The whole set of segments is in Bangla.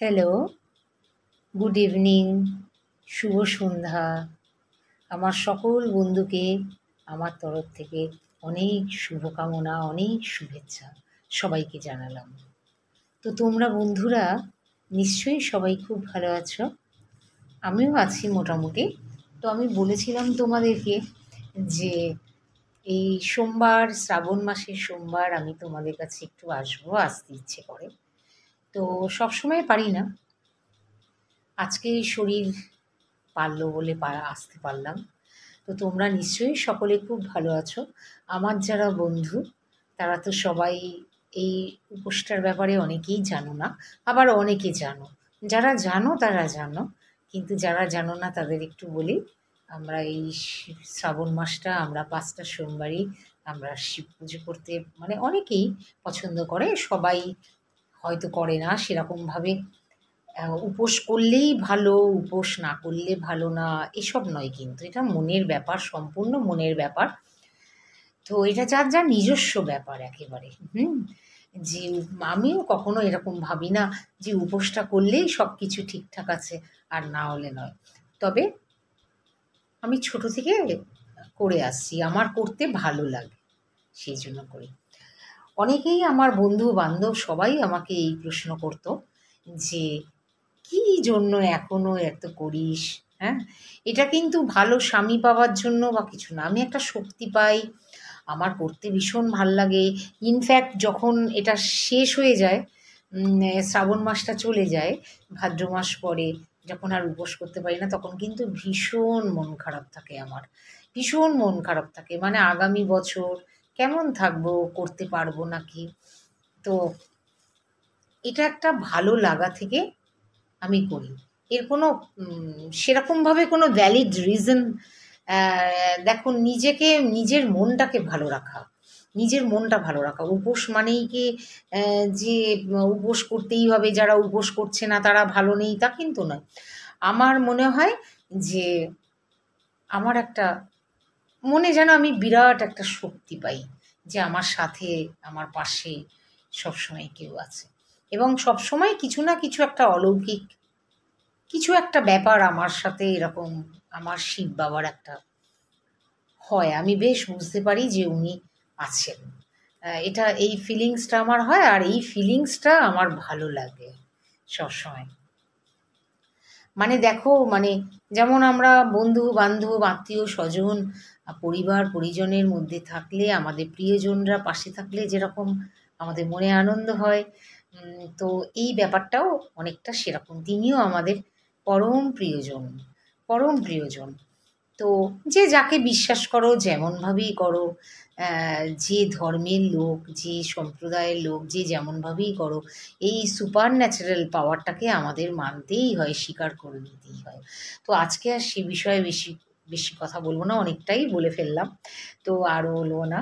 হ্যালো গুড ইভিনিং শুভ সন্ধ্যা আমার সকল বন্ধুকে আমার তরফ থেকে অনেক শুভকামনা অনেক শুভেচ্ছা সবাইকে জানালাম তো তোমরা বন্ধুরা নিশ্চয়ই সবাই খুব ভালো আছো আমিও আছি মোটামুটি তো আমি বলেছিলাম তোমাদেরকে যে এই সোমবার শ্রাবণ মাসের সোমবার আমি তোমাদের কাছে একটু আসবো আসতে ইচ্ছে করে তো সবসময় পারি না আজকে শরীর পারলো বলে আসতে পারলাম তো তোমরা নিশ্চয়ই সকলে খুব ভালো আছো আমার যারা বন্ধু তারা তো সবাই এই উপসটার ব্যাপারে অনেকেই জানো না আবার অনেকে জানো যারা জানো তারা জানো কিন্তু যারা জানো না তাদের একটু বলি আমরা এই শ্রাবণ মাসটা আমরা পাঁচটা সোমবারই আমরা শিব পুজো করতে মানে অনেকেই পছন্দ করে সবাই হয়তো করে না সেরকমভাবে উপোস করলেই ভালো উপোস না করলে ভালো না এসব নয় কিন্তু এটা মনের ব্যাপার সম্পূর্ণ মনের ব্যাপার তো এটা যার যার নিজস্ব ব্যাপার একেবারে হুম যে আমিও কখনো এরকম ভাবি না যে উপোসটা করলেই সব কিছু ঠিকঠাক আছে আর না হলে নয় তবে আমি ছোট থেকে করে আসছি আমার করতে ভালো লাগে সেই জন্য করি অনেকেই আমার বন্ধু বান্ধব সবাই আমাকে এই প্রশ্ন করতো যে কি জন্য এখনও এত করিস হ্যাঁ এটা কিন্তু ভালো স্বামী পাওয়ার জন্য বা কিছু না আমি একটা শক্তি পাই আমার করতে ভীষণ ভাল লাগে ইনফ্যাক্ট যখন এটা শেষ হয়ে যায় শ্রাবণ মাসটা চলে যায় ভাদ্র মাস পরে যখন আর উপোস করতে পারি না তখন কিন্তু ভীষণ মন খারাপ থাকে আমার ভীষণ মন খারাপ থাকে মানে আগামী বছর কেমন থাকবো করতে পারবো নাকি তো এটা একটা ভালো লাগা থেকে আমি করি এর কোনো সেরকমভাবে কোনো ভ্যালিড রিজন দেখো নিজেকে নিজের মনটাকে ভালো রাখা নিজের মনটা ভালো রাখা উপোস মানেই কি যে উপোস করতেই হবে যারা উপোস করছে না তারা ভালো নেই তা কিন্তু নয় আমার মনে হয় যে আমার একটা মনে যেন আমি বিরাট একটা শক্তি পাই যে আমার সাথে আমার পাশে সবসময় কেউ আছে এবং সবসময় কিছু না কিছু একটা অলৌকিক কিছু একটা ব্যাপার আমার সাথে এরকম আমার শিব বাবার একটা হয় আমি বেশ বুঝতে পারি যে উনি আছেন এটা এই ফিলিংসটা আমার হয় আর এই ফিলিংসটা আমার ভালো লাগে সবসময় মানে দেখো মানে যেমন আমরা বন্ধু বান্ধব আত্মীয় স্বজন পরিবার পরিজনের মধ্যে থাকলে আমাদের প্রিয়জনরা পাশে থাকলে যেরকম আমাদের মনে আনন্দ হয় তো এই ব্যাপারটাও অনেকটা সেরকম তিনিও আমাদের পরম প্রিয়জন পরম প্রিয়জন তো যে যাকে বিশ্বাস করো যেমনভাবেই করো যে ধর্মের লোক যে সম্প্রদায়ের লোক যে যেমনভাবেই করো এই সুপার ন্যাচারাল পাওয়ারটাকে আমাদের মানতেই হয় স্বীকার করে নিতেই হয় তো আজকে আর সে বিষয়ে বেশি বেশি কথা বলবো না অনেকটাই বলে ফেললাম তো আরও বলবো না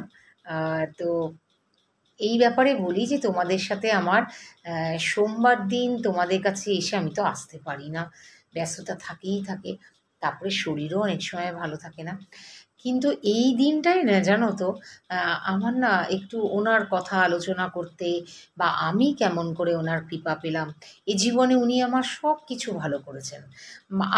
তো এই ব্যাপারে বলি যে তোমাদের সাথে আমার সোমবার দিন তোমাদের কাছে এসে আমি তো আসতে পারি না ব্যস্ততা থাকেই থাকে তারপরে শরীরও অনেক সময় ভালো থাকে না কিন্তু এই দিনটাই না জানো তো আমার না একটু ওনার কথা আলোচনা করতে বা আমি কেমন করে ওনার কৃপা পেলাম এ জীবনে উনি আমার সব কিছু ভালো করেছেন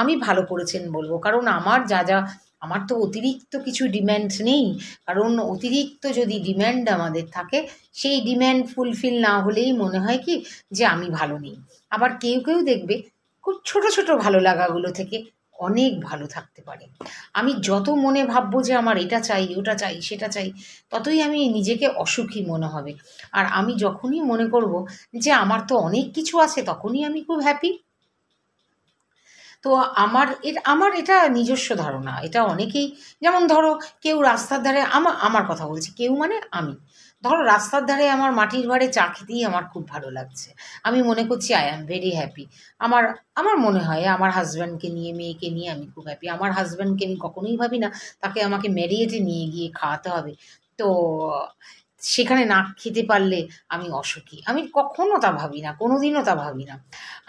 আমি ভালো করেছেন বলবো কারণ আমার যা যা আমার তো অতিরিক্ত কিছু ডিম্যান্ড নেই কারণ অতিরিক্ত যদি ডিম্যান্ড আমাদের থাকে সেই ডিম্যান্ড ফুলফিল না হলেই মনে হয় কি যে আমি ভালো নেই আবার কেউ কেউ দেখবে খুব ছোট ছোট ভালো লাগাগুলো থেকে অনেক ভালো থাকতে পারে আমি যত মনে ভাববো যে আমার এটা চাই ওটা চাই সেটা চাই ততই আমি নিজেকে অসুখী মনে হবে আর আমি যখনই মনে করব যে আমার তো অনেক কিছু আছে তখনই আমি খুব হ্যাপি তো আমার এটা আমার এটা নিজস্ব ধারণা এটা অনেকেই যেমন ধরো কেউ রাস্তার ধারে আমার আমার কথা বলছি কেউ মানে আমি ধরো রাস্তার ধারে আমার মাটির ভাড়ে চা খেতেই আমার খুব ভালো লাগছে আমি মনে করছি আই অ্যাম ভেরি হ্যাপি আমার আমার মনে হয় আমার হাজব্যান্ডকে নিয়ে মেয়েকে নিয়ে আমি খুব হ্যাপি আমার হাজব্যান্ডকে আমি কখনোই ভাবি না তাকে আমাকে ম্যারিয়েটে নিয়ে গিয়ে খাওয়াতে হবে তো সেখানে না খেতে পারলে আমি অসুখী আমি কখনো তা ভাবি না কোনো দিনও তা ভাবি না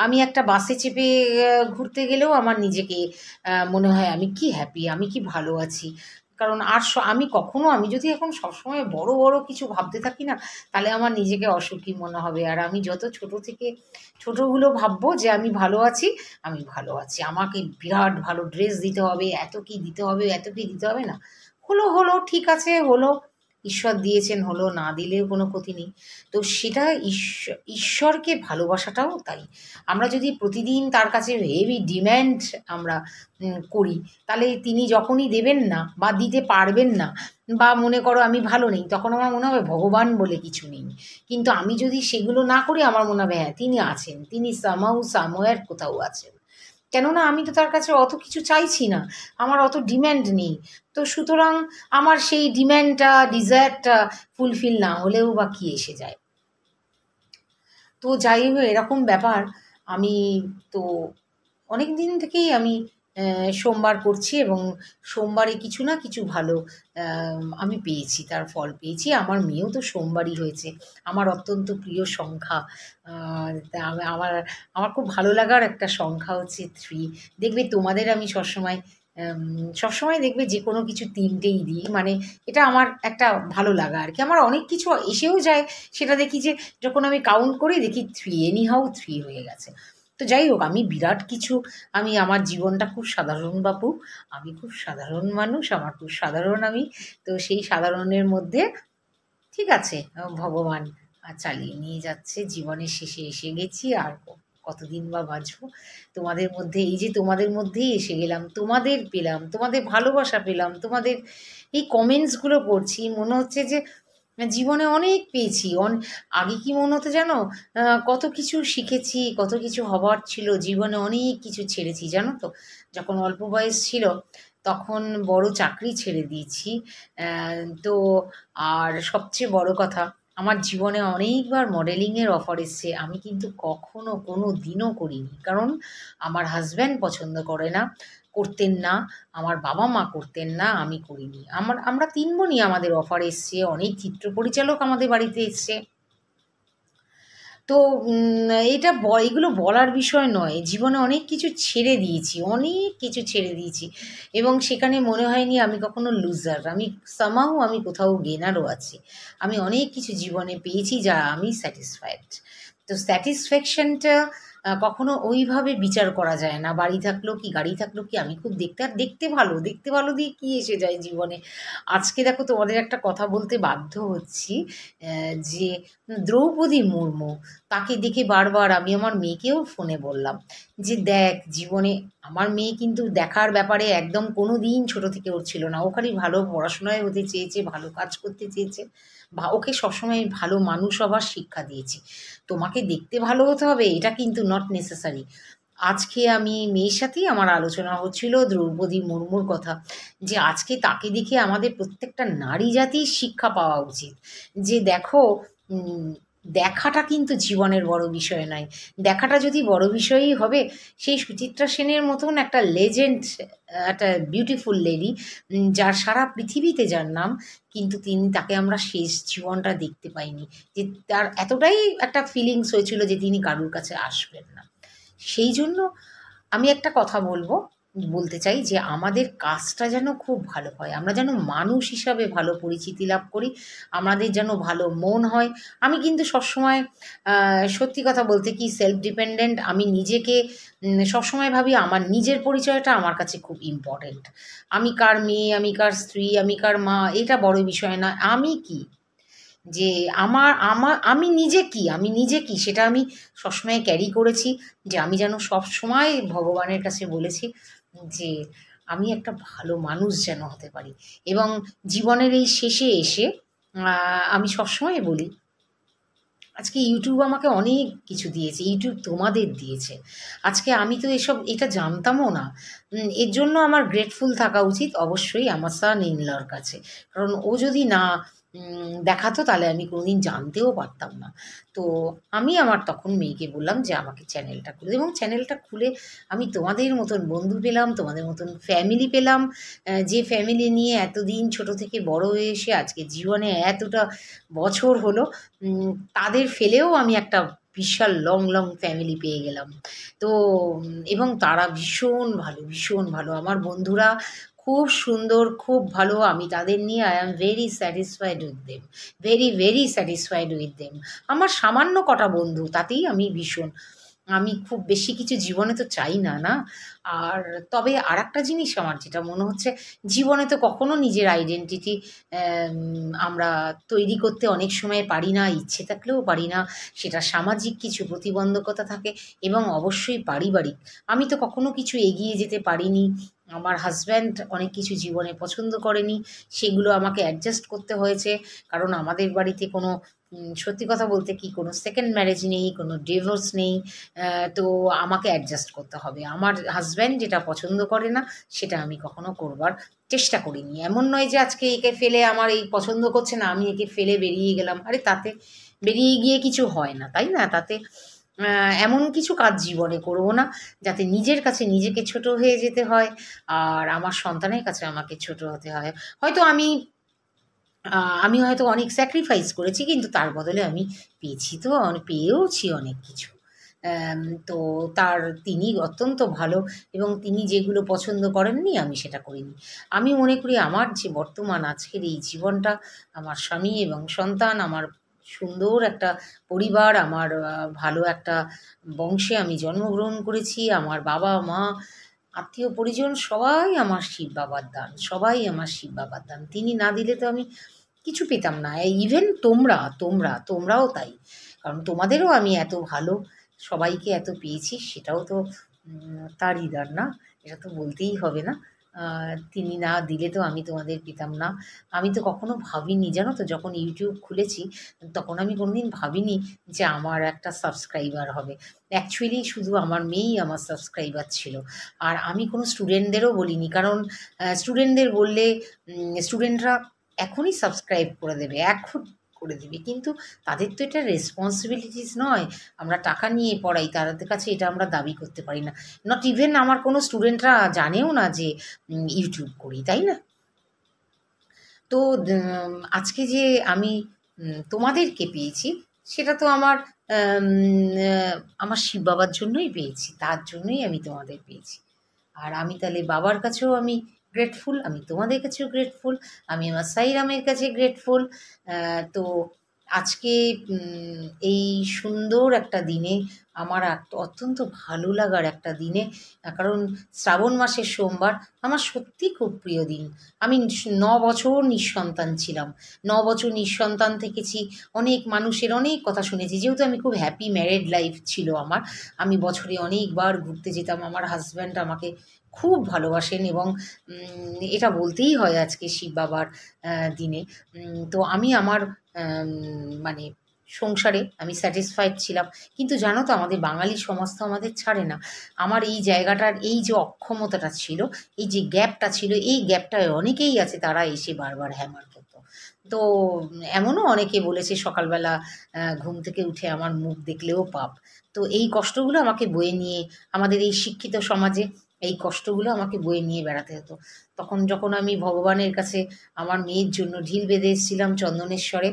আমি একটা বাসে চেপে ঘুরতে গেলেও আমার নিজেকে মনে হয় আমি কি হ্যাপি আমি কি ভালো আছি কারণ আর আমি কখনো আমি যদি এখন সবসময় বড় বড় কিছু ভাবতে থাকি না তাহলে আমার নিজেকে অসুখী মনে হবে আর আমি যত ছোট থেকে ছোটগুলো ভাববো যে আমি ভালো আছি আমি ভালো আছি আমাকে বিরাট ভালো ড্রেস দিতে হবে এত কি দিতে হবে এত কি দিতে হবে না হলো হলো ঠিক আছে হলো ঈশ্বর দিয়েছেন হলো না দিলেও কোনো ক্ষতি নেই তো সেটা ঈশ্বর ঈশ্বরকে ভালোবাসাটাও তাই আমরা যদি প্রতিদিন তার কাছে হেভি ডিম্যান্ড আমরা করি তাহলে তিনি যখনই দেবেন না বা দিতে পারবেন না বা মনে করো আমি ভালো নেই তখন আমার মনে হবে ভগবান বলে কিছু নেই কিন্তু আমি যদি সেগুলো না করি আমার মনে হবে হ্যাঁ তিনি আছেন তিনি সামাউ সাময়ার কোথাও আছেন কেননা আমি তো তার কাছে অত কিছু চাইছি না আমার অত ডিম্যান্ড নেই তো সুতরাং আমার সেই ডিম্যান্ডটা ডিজায়ারটা ফুলফিল না হলেও বা কী এসে যায় তো যাই হোক এরকম ব্যাপার আমি তো অনেক দিন থেকেই আমি সোমবার করছি এবং সোমবারে কিছু না কিছু ভালো আমি পেয়েছি তার ফল পেয়েছি আমার মেয়েও তো সোমবারই হয়েছে আমার অত্যন্ত প্রিয় সংখ্যা আমার আমার খুব ভালো লাগার একটা সংখ্যা হচ্ছে থ্রি দেখবে তোমাদের আমি সবসময় সবসময় দেখবে যে কোনো কিছু তিনটেই দিই মানে এটা আমার একটা ভালো লাগা আর কি আমার অনেক কিছু এসেও যায় সেটা দেখি যে যখন আমি কাউন্ট করি দেখি থ্রি এনি হাউ থ্রি হয়ে গেছে তো যাই হোক আমি বিরাট কিছু আমি আমার জীবনটা খুব সাধারণ বাপু আমি খুব সাধারণ মানুষ আমার খুব সাধারণ আমি তো সেই সাধারণের মধ্যে ঠিক আছে ভগবান চালিয়ে নিয়ে যাচ্ছে জীবনের শেষে এসে গেছি আর কতদিন বা বাঁচবো তোমাদের মধ্যে এই যে তোমাদের মধ্যেই এসে গেলাম তোমাদের পেলাম তোমাদের ভালোবাসা পেলাম তোমাদের এই কমেন্টসগুলো পড়ছি মনে হচ্ছে যে জীবনে অনেক পেয়েছি আগে কি মনে হতো জানো কত কিছু শিখেছি কত কিছু হবার ছিল জীবনে অনেক কিছু ছেড়েছি জানো তো যখন অল্প বয়স ছিল তখন বড় চাকরি ছেড়ে দিয়েছি তো আর সবচেয়ে বড় কথা আমার জীবনে অনেকবার মডেলিংয়ের অফার এসছে আমি কিন্তু কখনো কোনো দিনও করিনি কারণ আমার হাজব্যান্ড পছন্দ করে না করতেন না আমার বাবা মা করতেন না আমি করিনি আমার আমরা তিন বোনই আমাদের অফার এসছে অনেক চিত্র পরিচালক আমাদের বাড়িতে এসছে তো এটা এগুলো বলার বিষয় নয় জীবনে অনেক কিছু ছেড়ে দিয়েছি অনেক কিছু ছেড়ে দিয়েছি এবং সেখানে মনে হয়নি আমি কখনো লুজার আমি সামাও আমি কোথাও গেনারও আছি আমি অনেক কিছু জীবনে পেয়েছি যা আমি স্যাটিসফাইড তো স্যাটিসফ্যাকশনটা কখনো ওইভাবে বিচার করা যায় না বাড়ি থাকলো কি গাড়ি থাকলো কি আমি খুব দেখতে আর দেখতে ভালো দেখতে ভালো দিয়ে কি এসে যায় জীবনে আজকে দেখো তোমাদের একটা কথা বলতে বাধ্য হচ্ছি যে দ্রৌপদী মুর্মু তাকে দেখে বারবার আমি আমার মেয়েকেও ফোনে বললাম যে দেখ জীবনে আমার মেয়ে কিন্তু দেখার ব্যাপারে একদম কোনো দিন ছোটো থেকে ওর ছিল না ও খালি ভালো পড়াশোনায় হতে চেয়েছে ভালো কাজ করতে চেয়েছে বা ওকে সবসময় ভালো মানুষ হবার শিক্ষা দিয়েছি তোমাকে দেখতে ভালো হতে হবে এটা কিন্তু নট নেসেসারি আজকে আমি মেয়ের সাথেই আমার আলোচনা হচ্ছিল দ্রৌপদী মুর্মুর কথা যে আজকে তাকে দেখে আমাদের প্রত্যেকটা নারী জাতির শিক্ষা পাওয়া উচিত যে দেখো দেখাটা কিন্তু জীবনের বড় বিষয় নয় দেখাটা যদি বড় বিষয়ই হবে সেই সুচিত্রা সেনের মতন একটা লেজেন্ড একটা বিউটিফুল লেডি যার সারা পৃথিবীতে যার নাম কিন্তু তিনি তাকে আমরা শেষ জীবনটা দেখতে পাইনি যে তার এতটাই একটা ফিলিংস হয়েছিল যে তিনি কারুর কাছে আসবেন না সেই জন্য আমি একটা কথা বলবো বলতে চাই যে আমাদের কাজটা যেন খুব ভালো হয় আমরা যেন মানুষ হিসাবে ভালো পরিচিতি লাভ করি আমাদের যেন ভালো মন হয় আমি কিন্তু সবসময় সত্যি কথা বলতে কি সেলফ ডিপেন্ডেন্ট আমি নিজেকে সবসময় ভাবি আমার নিজের পরিচয়টা আমার কাছে খুব ইম্পর্টেন্ট আমি কার মেয়ে আমি কার স্ত্রী আমি কার মা এটা বড় বিষয় না আমি কি যে আমার আমার আমি নিজে কি আমি নিজে কি সেটা আমি সবসময় ক্যারি করেছি যে আমি যেন সবসময় ভগবানের কাছে বলেছি যে আমি একটা ভালো মানুষ যেন হতে পারি এবং জীবনের এই শেষে এসে আমি সবসময় বলি আজকে ইউটিউব আমাকে অনেক কিছু দিয়েছে ইউটিউব তোমাদের দিয়েছে আজকে আমি তো এসব এটা জানতামও না এর জন্য আমার গ্রেটফুল থাকা উচিত অবশ্যই আমার সান ইনলর কাছে কারণ ও যদি না দেখাতো তাহলে আমি কোনোদিন জানতেও পারতাম না তো আমি আমার তখন মেয়েকে বললাম যে আমাকে চ্যানেলটা খুলে এবং চ্যানেলটা খুলে আমি তোমাদের মতন বন্ধু পেলাম তোমাদের মতন ফ্যামিলি পেলাম যে ফ্যামিলি নিয়ে এতদিন ছোট থেকে বড় হয়ে এসে আজকে জীবনে এতটা বছর হলো তাদের ফেলেও আমি একটা বিশাল লং লং ফ্যামিলি পেয়ে গেলাম তো এবং তারা ভীষণ ভালো ভীষণ ভালো আমার বন্ধুরা খুব সুন্দর খুব ভালো আমি তাদের নিয়ে I am very satisfied with them very very satisfied with them আমার সামান্য কটা বন্ধু তাতেই আমি ভীষণ আমি খুব বেশি কিছু জীবনে তো চাই না না আর তবে আর একটা জিনিস আমার যেটা মনে হচ্ছে জীবনে তো কখনো নিজের আইডেন্টিটি আমরা তৈরি করতে অনেক সময় পারি না ইচ্ছে থাকলেও পারি না সেটা সামাজিক কিছু প্রতিবন্ধকতা থাকে এবং অবশ্যই পারিবারিক আমি তো কখনো কিছু এগিয়ে যেতে পারিনি আমার হাজব্যান্ড অনেক কিছু জীবনে পছন্দ করেনি সেগুলো আমাকে অ্যাডজাস্ট করতে হয়েছে কারণ আমাদের বাড়িতে কোনো সত্যি কথা বলতে কি কোনো সেকেন্ড ম্যারেজ নেই কোনো ডিভোর্স নেই তো আমাকে অ্যাডজাস্ট করতে হবে আমার হাজব্যান্ড যেটা পছন্দ করে না সেটা আমি কখনো করবার চেষ্টা করিনি এমন নয় যে আজকে একে ফেলে আমার এই পছন্দ করছে না আমি একে ফেলে বেরিয়ে গেলাম আরে তাতে বেরিয়ে গিয়ে কিছু হয় না তাই না তাতে এমন কিছু কাজ জীবনে করবো না যাতে নিজের কাছে নিজেকে ছোট হয়ে যেতে হয় আর আমার সন্তানের কাছে আমাকে ছোট হতে হয় হয়তো আমি আমি হয়তো অনেক স্যাক্রিফাইস করেছি কিন্তু তার বদলে আমি পেয়েছি তো অনেক পেয়েওছি অনেক কিছু তো তার তিনি অত্যন্ত ভালো এবং তিনি যেগুলো পছন্দ করেননি আমি সেটা করিনি আমি মনে করি আমার যে বর্তমান আজকের এই জীবনটা আমার স্বামী এবং সন্তান আমার সুন্দর একটা পরিবার আমার ভালো একটা বংশে আমি জন্মগ্রহণ করেছি আমার বাবা মা আত্মীয় পরিজন সবাই আমার শিব বাবার দান সবাই আমার শিব বাবার দান তিনি না দিলে তো আমি কিছু পেতাম না ইভেন তোমরা তোমরা তোমরাও তাই কারণ তোমাদেরও আমি এত ভালো সবাইকে এত পেয়েছি সেটাও তো তারই দান না এটা তো বলতেই হবে না তিনি না দিলে তো আমি তোমাদের পেতাম না আমি তো কখনো ভাবিনি জানো তো যখন ইউটিউব খুলেছি তখন আমি কোনোদিন ভাবিনি যে আমার একটা সাবস্ক্রাইবার হবে অ্যাকচুয়ালি শুধু আমার মেয়েই আমার সাবস্ক্রাইবার ছিল আর আমি কোনো স্টুডেন্টদেরও বলিনি কারণ স্টুডেন্টদের বললে স্টুডেন্টরা এখনই সাবস্ক্রাইব করে দেবে এখন করে দিবি কিন্তু তাদের তো এটা রেসপন্সিবিলিটিস নয় আমরা টাকা নিয়ে পড়াই তাদের কাছে এটা আমরা দাবি করতে পারি না নট ইভেন আমার কোনো স্টুডেন্টরা জানেও না যে ইউটিউব করি তাই না তো আজকে যে আমি তোমাদেরকে পেয়েছি সেটা তো আমার আমার শিব বাবার জন্যই পেয়েছি তার জন্যই আমি তোমাদের পেয়েছি আর আমি তাহলে বাবার কাছেও আমি গ্রেটফুল আমি তোমাদের কাছেও গ্রেটফুল আমি আমার সাইরামের কাছে গ্রেটফুল তো আজকে এই সুন্দর একটা দিনে আমার অত্যন্ত ভালো লাগার একটা দিনে কারণ শ্রাবণ মাসের সোমবার আমার সত্যি খুব প্রিয় দিন আমি ন বছর নিঃসন্তান ছিলাম ন বছর নিঃসন্তান থেকেছি অনেক মানুষের অনেক কথা শুনেছি যেহেতু আমি খুব হ্যাপি ম্যারেড লাইফ ছিল আমার আমি বছরে অনেকবার ঘুরতে যেতাম আমার হাজব্যান্ড আমাকে খুব ভালোবাসেন এবং এটা বলতেই হয় আজকে শিব বাবার দিনে তো আমি আমার মানে সংসারে আমি স্যাটিসফাইড ছিলাম কিন্তু জানো তো আমাদের বাঙালি সমাজ তো আমাদের ছাড়ে না আমার এই জায়গাটার এই যে অক্ষমতাটা ছিল এই যে গ্যাপটা ছিল এই গ্যাপটায় অনেকেই আছে তারা এসে বারবার হ্যামার করতো তো এমনও অনেকে বলেছে সকালবেলা ঘুম থেকে উঠে আমার মুখ দেখলেও পাপ তো এই কষ্টগুলো আমাকে বয়ে নিয়ে আমাদের এই শিক্ষিত সমাজে এই কষ্টগুলো আমাকে বয়ে নিয়ে বেড়াতে হতো তখন যখন আমি ভগবানের কাছে আমার মেয়ের জন্য ঢিল বেঁধে এসেছিলাম চন্দনেশ্বরে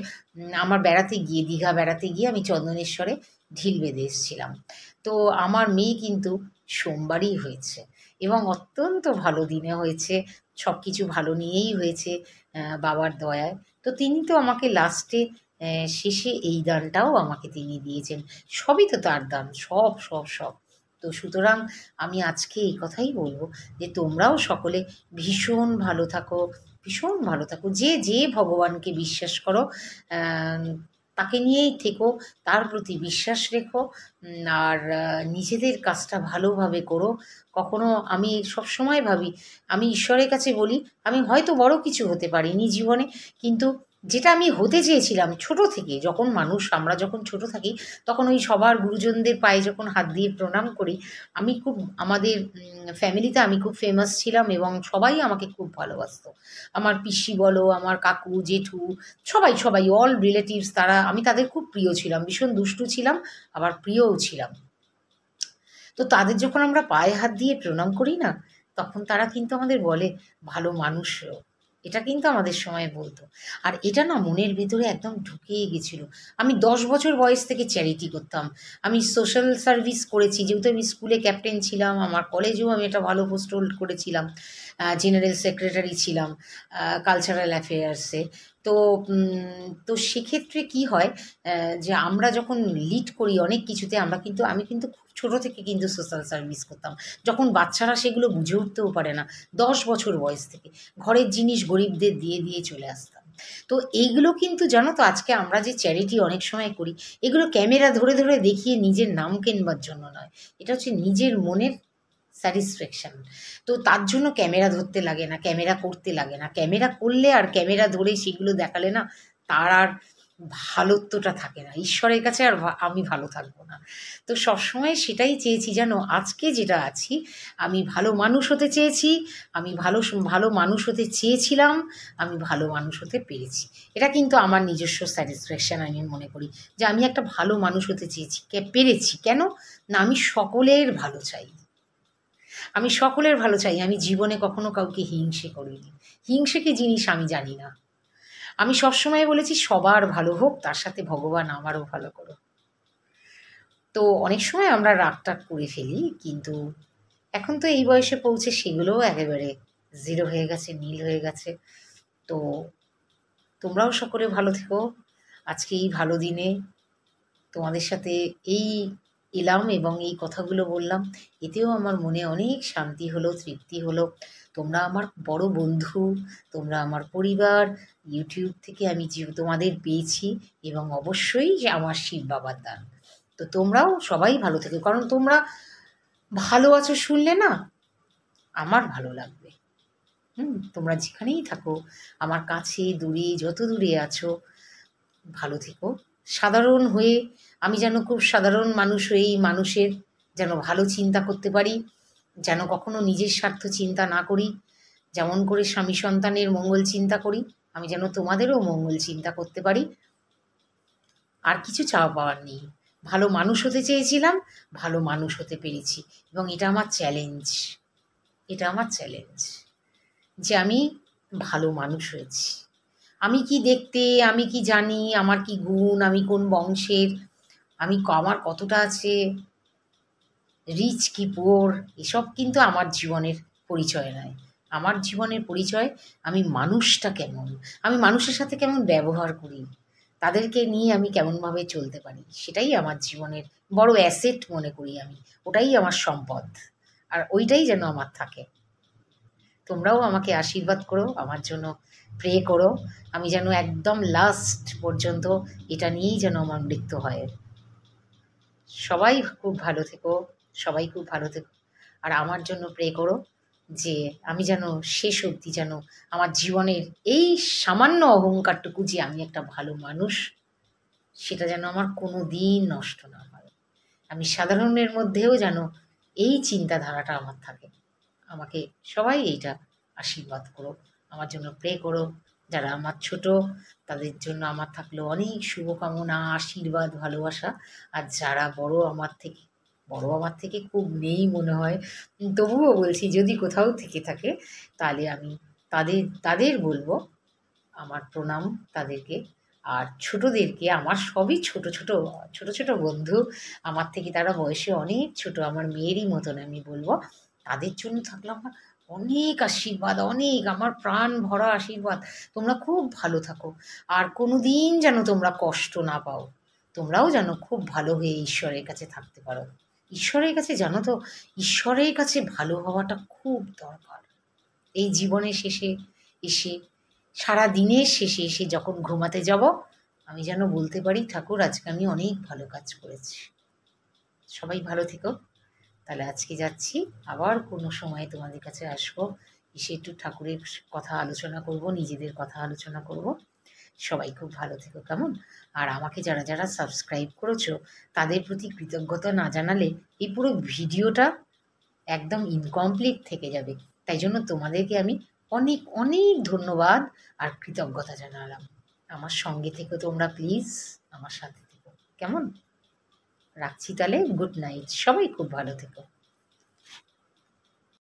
আমার বেড়াতে গিয়ে দীঘা বেড়াতে গিয়ে আমি চন্দনেশ্বরে ঢিল বেঁধে এসেছিলাম তো আমার মেয়ে কিন্তু সোমবারই হয়েছে এবং অত্যন্ত ভালো দিনে হয়েছে সব কিছু ভালো নিয়েই হয়েছে বাবার দয়ায় তো তিনি তো আমাকে লাস্টে শেষে এই দানটাও আমাকে তিনি দিয়েছেন সবই তো তার দান সব সব সব তো সুতরাং আমি আজকে এই কথাই বলবো যে তোমরাও সকলে ভীষণ ভালো থাকো ভীষণ ভালো থাকো যে যে ভগবানকে বিশ্বাস করো তাকে নিয়েই থেকো তার প্রতি বিশ্বাস রেখো আর নিজেদের কাজটা ভালোভাবে করো কখনো আমি সব সময় ভাবি আমি ঈশ্বরের কাছে বলি আমি হয়তো বড় কিছু হতে পারিনি জীবনে কিন্তু যেটা আমি হতে চেয়েছিলাম ছোট থেকে যখন মানুষ আমরা যখন ছোট থাকি তখন ওই সবার গুরুজনদের পায়ে যখন হাত দিয়ে প্রণাম করি আমি খুব আমাদের ফ্যামিলিতে আমি খুব ফেমাস ছিলাম এবং সবাই আমাকে খুব ভালোবাসত আমার পিসি বলো আমার কাকু জেঠু সবাই সবাই অল রিলেটিভস তারা আমি তাদের খুব প্রিয় ছিলাম ভীষণ দুষ্টু ছিলাম আবার প্রিয়ও ছিলাম তো তাদের যখন আমরা পায়ে হাত দিয়ে প্রণাম করি না তখন তারা কিন্তু আমাদের বলে ভালো মানুষও এটা কিন্তু আমাদের সময়ে বলতো আর এটা না মনের ভিতরে একদম ঢুকিয়ে গেছিল আমি দশ বছর বয়স থেকে চ্যারিটি করতাম আমি সোশ্যাল সার্ভিস করেছি যেহেতু আমি স্কুলে ক্যাপ্টেন ছিলাম আমার কলেজেও আমি একটা ভালো পোস্ট হোল্ড করেছিলাম জেনারেল সেক্রেটারি ছিলাম কালচারাল অ্যাফেয়ার্সে তো তো সেক্ষেত্রে কি হয় যে আমরা যখন লিড করি অনেক কিছুতে আমরা কিন্তু আমি কিন্তু খুব ছোটো থেকে কিন্তু সোশ্যাল সার্ভিস করতাম যখন বাচ্চারা সেগুলো বুঝে উঠতেও পারে না দশ বছর বয়স থেকে ঘরের জিনিস গরিবদের দিয়ে দিয়ে চলে আসতাম তো এইগুলো কিন্তু জানো তো আজকে আমরা যে চ্যারিটি অনেক সময় করি এগুলো ক্যামেরা ধরে ধরে দেখিয়ে নিজের নাম কেনবার জন্য নয় এটা হচ্ছে নিজের মনের স্যাটিসফ্যাকশান তো তার জন্য ক্যামেরা ধরতে লাগে না ক্যামেরা করতে লাগে না ক্যামেরা করলে আর ক্যামেরা ধরে সেগুলো দেখালে না তার আর ভালোত্বটা থাকে না ঈশ্বরের কাছে আর আমি ভালো থাকবো না তো সবসময় সেটাই চেয়েছি যেন আজকে যেটা আছি আমি ভালো মানুষ হতে চেয়েছি আমি ভালো ভালো মানুষ হতে চেয়েছিলাম আমি ভালো মানুষ হতে পেরেছি এটা কিন্তু আমার নিজস্ব স্যাটিসফ্যাকশান আমি মনে করি যে আমি একটা ভালো মানুষ হতে চেয়েছি পেরেছি কেন না আমি সকলের ভালো চাই আমি সকলের ভালো চাই আমি জীবনে কখনো কাউকে হিংসে করিনি হিংসে কি জিনিস আমি জানি না আমি সবসময় বলেছি সবার ভালো হোক তার সাথে ভগবান আমারও ভালো করো তো অনেক সময় আমরা রাগ টাগ করে ফেলি কিন্তু এখন তো এই বয়সে পৌঁছে সেগুলোও একেবারে জিরো হয়ে গেছে নীল হয়ে গেছে তো তোমরাও সকলে ভালো থেকো আজকে এই ভালো দিনে তোমাদের সাথে এই এলাম এবং এই কথাগুলো বললাম এতেও আমার মনে অনেক শান্তি হলো তৃপ্তি হলো তোমরা আমার বড় বন্ধু তোমরা আমার পরিবার ইউটিউব থেকে আমি তোমাদের পেয়েছি এবং অবশ্যই যে আমার শিব বাবার দান তো তোমরাও সবাই ভালো থেকো কারণ তোমরা ভালো আছো শুনলে না আমার ভালো লাগবে হুম তোমরা যেখানেই থাকো আমার কাছে দূরে যত দূরে আছো ভালো থেকো সাধারণ হয়ে আমি যেন খুব সাধারণ মানুষ হয়েই মানুষের যেন ভালো চিন্তা করতে পারি যেন কখনো নিজের স্বার্থ চিন্তা না করি যেমন করে স্বামী সন্তানের মঙ্গল চিন্তা করি আমি যেন তোমাদেরও মঙ্গল চিন্তা করতে পারি আর কিছু চাওয়া পাওয়ার নেই ভালো মানুষ হতে চেয়েছিলাম ভালো মানুষ হতে পেরেছি এবং এটা আমার চ্যালেঞ্জ এটা আমার চ্যালেঞ্জ যে আমি ভালো মানুষ হয়েছি আমি কি দেখতে আমি কি জানি আমার কি গুণ আমি কোন বংশের আমি আমার কতটা আছে রিচ কি পোর এসব কিন্তু আমার জীবনের পরিচয় নয় আমার জীবনের পরিচয় আমি মানুষটা কেমন আমি মানুষের সাথে কেমন ব্যবহার করি তাদেরকে নিয়ে আমি কেমনভাবে চলতে পারি সেটাই আমার জীবনের বড় অ্যাসেট মনে করি আমি ওটাই আমার সম্পদ আর ওইটাই যেন আমার থাকে তোমরাও আমাকে আশীর্বাদ করো আমার জন্য প্রে করো আমি যেন একদম লাস্ট পর্যন্ত এটা নিয়েই যেন আমার মৃত্যু হয় সবাই খুব ভালো থেকো সবাই খুব ভালো থেকো আর আমার জন্য প্রে করো যে আমি যেন শেষ অবধি যেন আমার জীবনের এই সামান্য অহংকারটুকু যে আমি একটা ভালো মানুষ সেটা যেন আমার কোনো দিন নষ্ট না হয় আমি সাধারণের মধ্যেও যেন এই চিন্তাধারাটা আমার থাকে আমাকে সবাই এইটা আশীর্বাদ করো আমার জন্য প্রে করো যারা আমার ছোট তাদের জন্য আমার থাকলো অনেক শুভকামনা আশীর্বাদ ভালোবাসা আর যারা বড় আমার থেকে বড় আমার থেকে খুব নেই মনে হয় তবুও বলছি যদি কোথাও থেকে থাকে তাহলে আমি তাদের তাদের বলবো আমার প্রণাম তাদেরকে আর ছোটদেরকে আমার সবই ছোট ছোট ছোট ছোট বন্ধু আমার থেকে তারা বয়সে অনেক ছোট আমার মেয়েরই মতন আমি বলবো তাদের জন্য থাকলো আমার অনেক আশীর্বাদ অনেক আমার প্রাণ ভরা আশীর্বাদ তোমরা খুব ভালো থাকো আর কোনো দিন যেন তোমরা কষ্ট না পাও তোমরাও যেন খুব ভালো হয়ে ঈশ্বরের কাছে থাকতে পারো ঈশ্বরের কাছে জানো তো ঈশ্বরের কাছে ভালো হওয়াটা খুব দরকার এই জীবনের শেষে এসে সারা দিনের শেষে এসে যখন ঘুমাতে যাব আমি যেন বলতে পারি ঠাকুর আজকে আমি অনেক ভালো কাজ করেছি সবাই ভালো থেকো তাহলে আজকে যাচ্ছি আবার কোনো সময় তোমাদের কাছে আসবো এসে একটু ঠাকুরের কথা আলোচনা করব নিজেদের কথা আলোচনা করব সবাই খুব ভালো থেকো কেমন আর আমাকে যারা যারা সাবস্ক্রাইব করেছো তাদের প্রতি কৃতজ্ঞতা না জানালে এই পুরো ভিডিওটা একদম ইনকমপ্লিট থেকে যাবে তাই জন্য তোমাদেরকে আমি অনেক অনেক ধন্যবাদ আর কৃতজ্ঞতা জানালাম আমার সঙ্গে থেকে তোমরা প্লিজ আমার সাথে থেকো কেমন রাখছি তাহলে গুড নাইট সবাই খুব ভালো থেকো